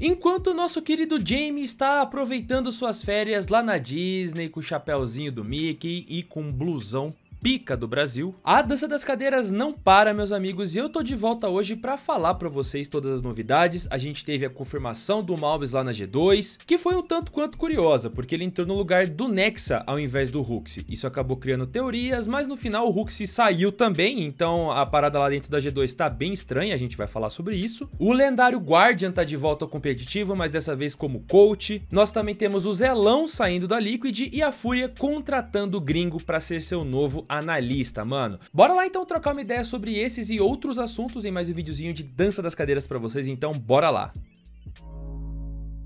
Enquanto o nosso querido Jamie está aproveitando suas férias lá na Disney com o chapéuzinho do Mickey e com blusão pica do Brasil, a dança das cadeiras não para, meus amigos, e eu tô de volta hoje para falar para vocês todas as novidades. A gente teve a confirmação do Malbis lá na G2, que foi um tanto quanto curiosa, porque ele entrou no lugar do Nexa ao invés do Ruxy. Isso acabou criando teorias, mas no final o Ruxy saiu também, então a parada lá dentro da G2 tá bem estranha, a gente vai falar sobre isso. O lendário Guardian tá de volta ao competitivo, mas dessa vez como coach. Nós também temos o Zelão saindo da Liquid e a Fúria contratando o Gringo para ser seu novo analista, mano. Bora lá então trocar uma ideia sobre esses e outros assuntos em mais um videozinho de dança das cadeiras para vocês, então bora lá.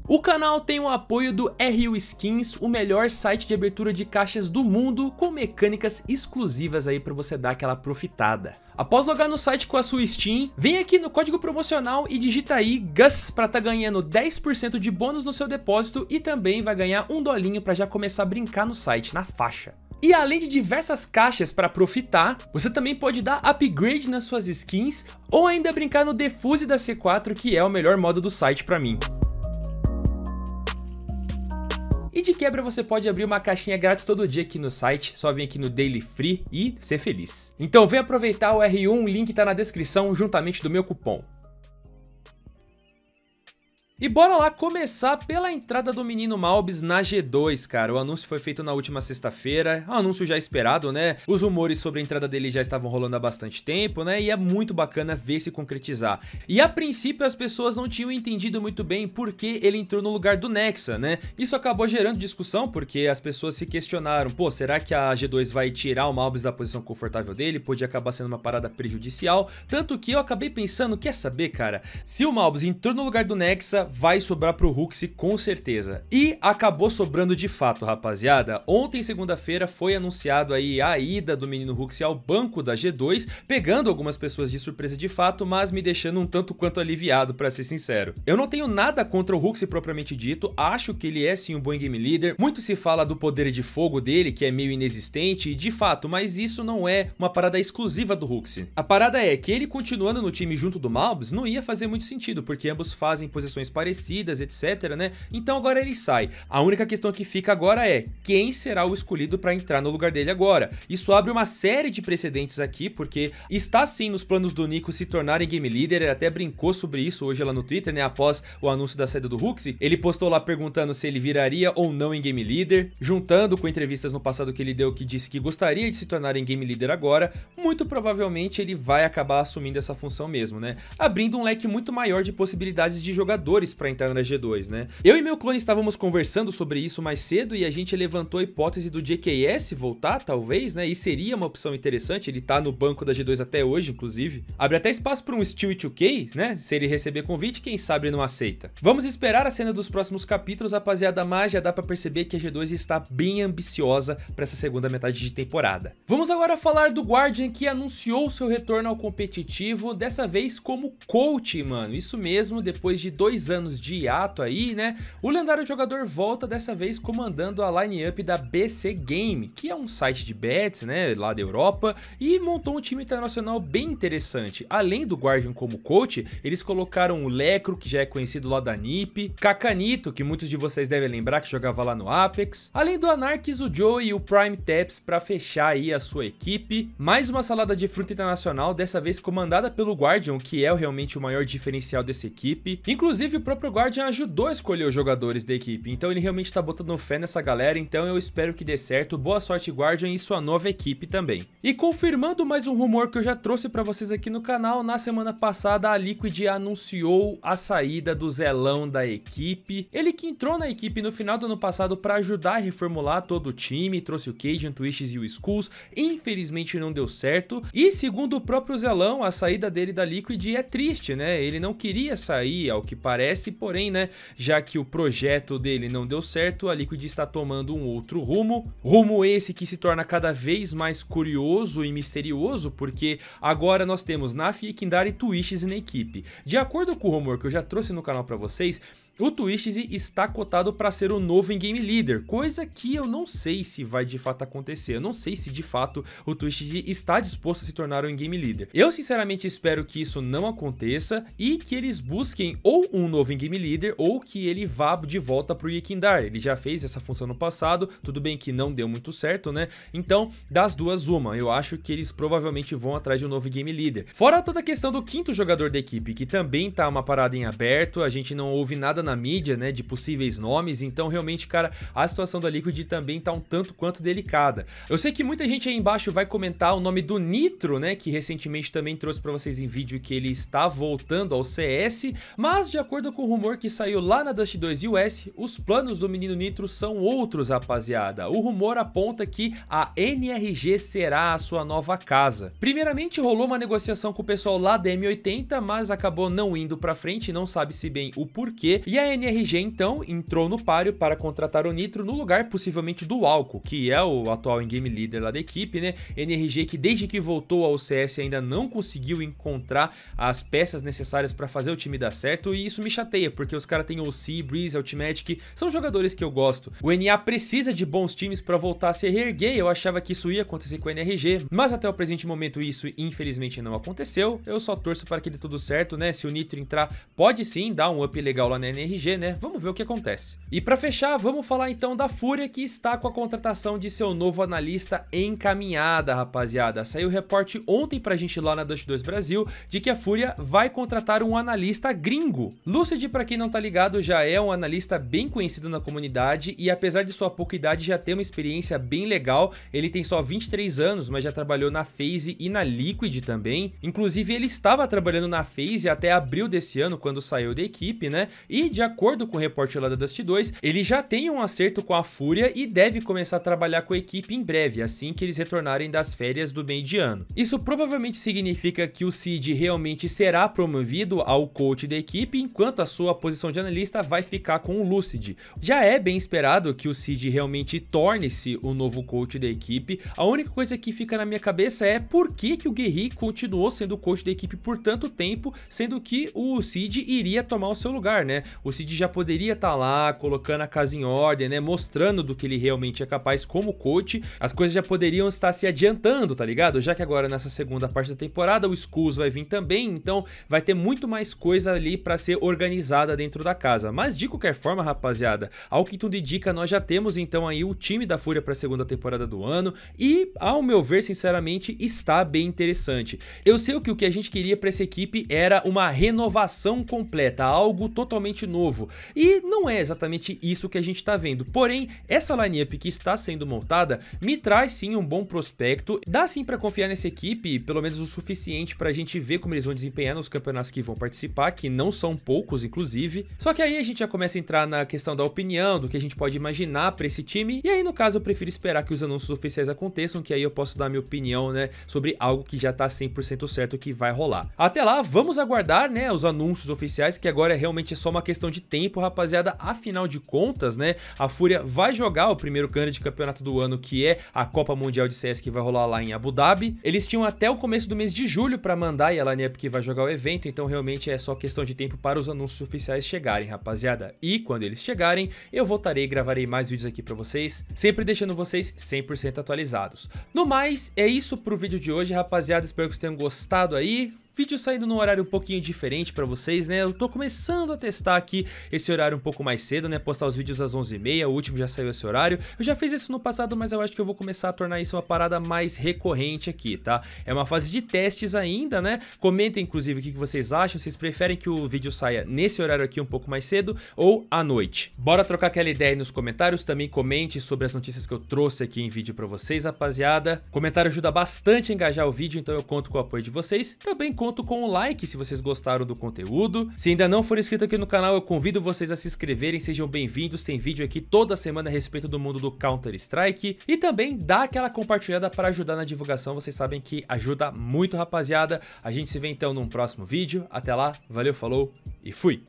O canal tem o apoio do RU Skins, o melhor site de abertura de caixas do mundo, com mecânicas exclusivas aí para você dar aquela profitada. Após logar no site com a sua Steam, vem aqui no código promocional e digita aí GUS para tá ganhando 10% de bônus no seu depósito e também vai ganhar um dolinho para já começar a brincar no site, na faixa. E além de diversas caixas para profitar, você também pode dar upgrade nas suas skins ou ainda brincar no defuse da C4 que é o melhor modo do site para mim. E de quebra você pode abrir uma caixinha grátis todo dia aqui no site, só vem aqui no Daily Free e ser feliz. Então vem aproveitar o R1, o link tá na descrição juntamente do meu cupom. E bora lá começar pela entrada do menino Malbis na G2, cara. O anúncio foi feito na última sexta-feira, é anúncio já esperado, né? Os rumores sobre a entrada dele já estavam rolando há bastante tempo, né? E é muito bacana ver se concretizar. E a princípio as pessoas não tinham entendido muito bem por que ele entrou no lugar do Nexa, né? Isso acabou gerando discussão porque as pessoas se questionaram, pô, será que a G2 vai tirar o Malbis da posição confortável dele? Pode acabar sendo uma parada prejudicial. Tanto que eu acabei pensando, quer saber, cara? Se o Malbis entrou no lugar do Nexa, vai sobrar pro Hux com certeza. E acabou sobrando de fato, rapaziada. Ontem, segunda-feira, foi anunciado aí a ida do menino Hux ao banco da G2, pegando algumas pessoas de surpresa de fato, mas me deixando um tanto quanto aliviado, para ser sincero. Eu não tenho nada contra o Hux propriamente dito, acho que ele é sim um bom game leader. Muito se fala do poder de fogo dele, que é meio inexistente, e de fato, mas isso não é uma parada exclusiva do Hux. A parada é que ele continuando no time junto do Malbs não ia fazer muito sentido, porque ambos fazem posições parecidas parecidas, etc, né? Então agora ele sai. A única questão que fica agora é quem será o escolhido para entrar no lugar dele agora. Isso abre uma série de precedentes aqui, porque está sim nos planos do Nico se tornarem game leader, ele até brincou sobre isso hoje lá no Twitter, né, após o anúncio da saída do Hooks, ele postou lá perguntando se ele viraria ou não em game leader, juntando com entrevistas no passado que ele deu que disse que gostaria de se tornar em game leader agora, muito provavelmente ele vai acabar assumindo essa função mesmo, né? Abrindo um leque muito maior de possibilidades de jogadores fatores para entrar na G2, né? Eu e meu clone estávamos conversando sobre isso mais cedo e a gente levantou a hipótese do JKS voltar, talvez, né? E seria uma opção interessante, ele tá no banco da G2 até hoje, inclusive. Abre até espaço para um Steel 2K, né? Se ele receber convite, quem sabe ele não aceita. Vamos esperar a cena dos próximos capítulos, rapaziada, mas já dá para perceber que a G2 está bem ambiciosa para essa segunda metade de temporada. Vamos agora falar do Guardian que anunciou seu retorno ao competitivo, dessa vez como coach, mano. Isso mesmo, depois de dois anos anos de hiato aí, né? O lendário jogador volta dessa vez comandando a line-up da BC Game, que é um site de bets, né, lá da Europa, e montou um time internacional bem interessante. Além do Guardian como coach, eles colocaram o Lecro, que já é conhecido lá da NiP, Kakanito, que muitos de vocês devem lembrar que jogava lá no Apex, além do Anarchis, o Joe e o Prime Taps para fechar aí a sua equipe. Mais uma salada de fruta internacional, dessa vez comandada pelo Guardian, que é realmente o maior diferencial dessa equipe. Inclusive, o próprio Guardian ajudou a escolher os jogadores da equipe, então ele realmente tá botando fé nessa galera, então eu espero que dê certo. Boa sorte Guardian e sua nova equipe também. E confirmando mais um rumor que eu já trouxe pra vocês aqui no canal, na semana passada a Liquid anunciou a saída do Zelão da equipe. Ele que entrou na equipe no final do ano passado pra ajudar a reformular todo o time, trouxe o Cajun, Twists e o Skulls, infelizmente não deu certo. E segundo o próprio Zelão, a saída dele da Liquid é triste, né? Ele não queria sair, ao que parece acontece, porém, né, já que o projeto dele não deu certo, a Liquid está tomando um outro rumo, rumo esse que se torna cada vez mais curioso e misterioso, porque agora nós temos Nafi, Kindara e Twists na equipe. De acordo com o rumor que eu já trouxe no canal para vocês, o Twists está cotado para ser o novo in-game leader, coisa que eu não sei se vai de fato acontecer. Eu não sei se de fato o Twists está disposto a se tornar o in-game leader. Eu sinceramente espero que isso não aconteça e que eles busquem ou um novo novo em Game Leader ou que ele vá de volta para o Yekindar. Ele já fez essa função no passado, tudo bem que não deu muito certo, né? Então, das duas, uma. Eu acho que eles provavelmente vão atrás de um novo Game Leader. Fora toda a questão do quinto jogador da equipe, que também tá uma parada em aberto, a gente não ouve nada na mídia, né, de possíveis nomes, então realmente, cara, a situação da Liquid também tá um tanto quanto delicada. Eu sei que muita gente aí embaixo vai comentar o nome do Nitro, né, que recentemente também trouxe para vocês em vídeo que ele está voltando ao CS, mas de acordo com o rumor que saiu lá na Dust 2 US, os planos do menino Nitro são outros, rapaziada. O rumor aponta que a NRG será a sua nova casa. Primeiramente rolou uma negociação com o pessoal lá da M80, mas acabou não indo pra frente, não sabe-se bem o porquê. E a NRG então entrou no páreo para contratar o Nitro no lugar possivelmente do Alco, que é o atual in-game líder lá da equipe, né? NRG que desde que voltou ao CS ainda não conseguiu encontrar as peças necessárias para fazer o time dar certo e isso me chama chateia, porque os caras têm OC, Breeze, Ultimatic, são jogadores que eu gosto. O NA precisa de bons times para voltar a se reerguer, eu achava que isso ia acontecer com o NRG, mas até o presente momento isso infelizmente não aconteceu, eu só torço para que dê tudo certo, né? Se o Nitro entrar, pode sim dar um up legal lá na NRG, né? Vamos ver o que acontece. E para fechar, vamos falar então da Fúria, que está com a contratação de seu novo analista encaminhada, rapaziada. Saiu o reporte ontem pra gente lá na Dust 2 Brasil de que a Fúria vai contratar um analista gringo. Lucy. Lucid, para quem não tá ligado, já é um analista bem conhecido na comunidade e apesar de sua pouca idade já tem uma experiência bem legal. Ele tem só 23 anos, mas já trabalhou na Phase e na Liquid também. Inclusive, ele estava trabalhando na Phase até abril desse ano, quando saiu da equipe, né? E de acordo com o reporte lá da Dust 2, ele já tem um acerto com a Fúria e deve começar a trabalhar com a equipe em breve, assim que eles retornarem das férias do meio de ano. Isso provavelmente significa que o Cid realmente será promovido ao coach da equipe, enquanto a sua posição de analista vai ficar com o Lucid. Já é bem esperado que o Cid realmente torne-se o novo coach da equipe. A única coisa que fica na minha cabeça é por que, que o Guerri continuou sendo coach da equipe por tanto tempo, sendo que o Cid iria tomar o seu lugar, né? O Cid já poderia estar tá lá colocando a casa em ordem, né? Mostrando do que ele realmente é capaz como coach. As coisas já poderiam estar se adiantando, tá ligado? Já que agora nessa segunda parte da temporada o Skulls vai vir também, então vai ter muito mais coisa ali para ser organizado organizada dentro da casa. Mas de qualquer forma, rapaziada, ao que tudo indica, nós já temos então aí o time da Fúria para a segunda temporada do ano e, ao meu ver, sinceramente, está bem interessante. Eu sei que o que a gente queria para essa equipe era uma renovação completa, algo totalmente novo. E não é exatamente isso que a gente está vendo. Porém, essa lineup que está sendo montada me traz sim um bom prospecto, dá sim para confiar nessa equipe, pelo menos o suficiente para a gente ver como eles vão desempenhar nos campeonatos que vão participar, que não são poucos inclusive. Só que aí a gente já começa a entrar na questão da opinião, do que a gente pode imaginar para esse time. E aí, no caso, eu prefiro esperar que os anúncios oficiais aconteçam, que aí eu posso dar minha opinião, né, sobre algo que já tá 100% certo que vai rolar. Até lá, vamos aguardar, né, os anúncios oficiais, que agora é realmente só uma questão de tempo, rapaziada. Afinal de contas, né, a Fúria vai jogar o primeiro grande campeonato do ano, que é a Copa Mundial de CS, que vai rolar lá em Abu Dhabi. Eles tinham até o começo do mês de julho para mandar e a Line Up que vai jogar o evento, então realmente é só questão de tempo para os anúncios anúncios oficiais chegarem, rapaziada. E quando eles chegarem, eu voltarei e gravarei mais vídeos aqui pra vocês, sempre deixando vocês 100% atualizados. No mais, é isso pro vídeo de hoje, rapaziada. Espero que vocês tenham gostado aí. Vídeo saindo num horário um pouquinho diferente para vocês, né? Eu tô começando a testar aqui esse horário um pouco mais cedo, né? Postar os vídeos às 11h30, o último já saiu esse horário. Eu já fiz isso no passado, mas eu acho que eu vou começar a tornar isso uma parada mais recorrente aqui, tá? É uma fase de testes ainda, né? Comentem, inclusive, o que vocês acham. Vocês preferem que o vídeo saia nesse horário aqui um pouco mais cedo ou à noite? Bora trocar aquela ideia aí nos comentários. Também comente sobre as notícias que eu trouxe aqui em vídeo para vocês, rapaziada. Comentário ajuda bastante a engajar o vídeo, então eu conto com o apoio de vocês. Também conto com o like se vocês gostaram do conteúdo. Se ainda não for inscrito aqui no canal, eu convido vocês a se inscreverem, sejam bem-vindos. Tem vídeo aqui toda semana a respeito do mundo do Counter-Strike. E também dá aquela compartilhada para ajudar na divulgação, vocês sabem que ajuda muito, rapaziada. A gente se vê então num próximo vídeo. Até lá, valeu, falou e fui!